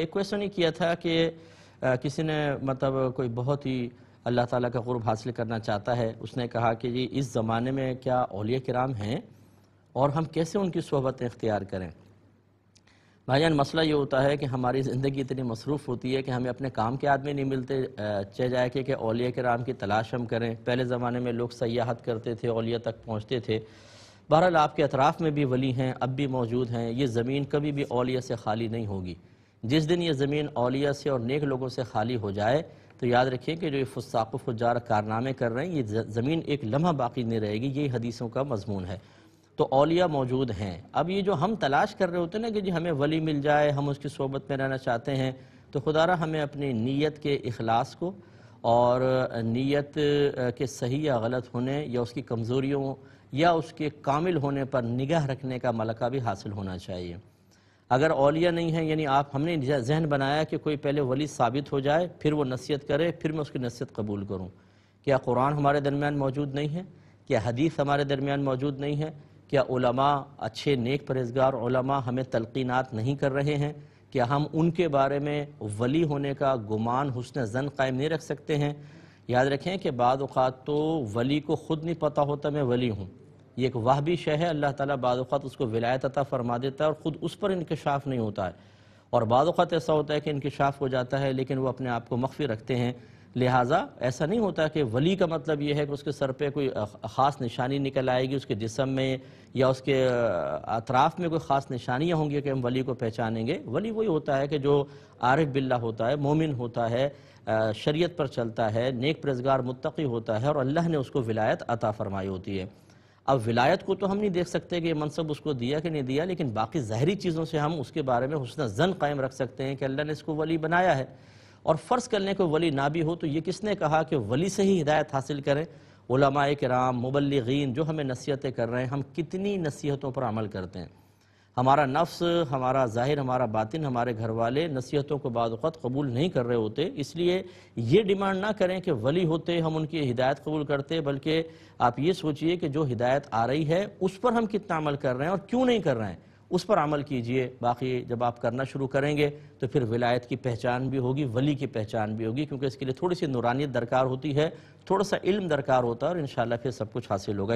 एक क्वेश्चन ही किया था कि आ, किसी ने मतलब कोई बहुत ही अल्लाह ताला का गुरब हासिल करना चाहता है उसने कहा कि जी इस ज़माने में क्या अलिया कराम हैं और हम कैसे उनकी सहबतें इख्तियार करें भाईजान मसला ये होता है कि हमारी ज़िंदगी इतनी मसरूफ़ होती है कि हमें अपने काम के आदमी नहीं मिलते चाहे जाए कि अलिया कराम की तलाश हम करें पहले ज़माने में लोग सयाहत करते थे अलिया तक पहुँचते थे बहरहाल आपके अतराफ़ में भी वली हैं अब भी मौजूद हैं ये ज़मीन कभी भी अलिया से खाली नहीं होगी जिस दिन ये ज़मीन अलिया से और नेक लोगों से खाली हो जाए तो याद रखिए कि जो ये फुस्ताक फुजार कारनामे कर रहे हैं ये ज़मीन एक लम्हा बाकी नहीं रहेगी ये हदीसों का मजमून है तो अलिया मौजूद हैं अब ये जो हम तलाश कर रहे होते हैं ना कि जी हमें वली मिल जाए हम उसकी सोबत में रहना चाहते हैं तो खुदा हमें अपनी नीयत के अखलास को और नीयत के सही या गलत होने या उसकी कमज़ोरियों या उसके कामिल होने पर निगाह रखने का मलका भी हासिल होना चाहिए अगर अलिया नहीं है यानी आप हमने जहन बनाया कि कोई पहले वली साबित हो जाए फिर वो नसीहत करे फिर मैं उसकी नसीहत कबूल करूँ क्या कुरान हमारे दरमियान मौजूद नहीं है क्या हदीस हमारे दरमियान मौजूद नहीं है क्या उलमा अच्छे नेक परहेजगार उलमा हमें तलकीनात नहीं कर रहे हैं क्या हम उनके बारे में वली होने का गुमान हुसन जन कायम नहीं रख सकते हैं याद रखें कि बाद अवत तो वली को ख़ुद नहीं पता होता मैं वली हूँ ये एक वाह भी शह है अल्लाह ताला बाद उसको विलायत अता फरमा देता है और ख़ुद उस पर इंकशाफ नहीं होता है और बाद ऐसा होता है कि इंकशाफ हो जाता है लेकिन वो अपने आप को मख्फी रखते हैं लिहाजा ऐसा नहीं होता कि वली का मतलब ये है कि उसके सर पे कोई ख़ास निशानी निकल आएगी उसके जिसम में या उसके अतराफ़ में कोई ख़ास निशानियाँ होंगी कि हम वली को पहचानेंगे वली वही होता है कि जो आरफ़ बिल्ला होता है मोमिन होता है शरीयत पर चलता है नेक प्रजगार मुतकी होता है और अल्लाह ने उसको विलायत अता फरमाई होती है अब विलायत को तो हम नहीं देख सकते कि मनसब उसको दिया कि नहीं दिया लेकिन बाकी ज़ाहरी चीज़ों से हम उसके बारे में हुसन जन कायम रख सकते हैं कि अल्लाह ने इसको वली बनाया है और फ़र्ज़ करने को वली ना भी हो तो ये किसने कहा कि वली से ही हिदायत हासिल करें कराम मुबलगिन जो हमें नसीहतें कर रहे हैं हम कितनी नसीहतों पर अमल करते हैं हमारा नफ्स हमारा ज़ाहिर हमारा बातिन हमारे घर वाले नसीहतों को बाद कबूल नहीं कर रहे होते इसलिए ये डिमांड ना करें कि वली होते हम उनकी हिदायत कबूल करते बल्कि आप ये सोचिए कि जो हिदायत आ रही है उस पर हम कितना अमल कर रहे हैं और क्यों नहीं कर रहे हैं उस पर अमल कीजिए बाकी जब आप करना शुरू करेंगे तो फिर विलायत की पहचान भी होगी वली की पहचान भी होगी क्योंकि इसके लिए थोड़ी सी नुरानियत दरकार होती है थोड़ा सा इल्म दरकार होता है और इन फिर सब कुछ हासिल होगा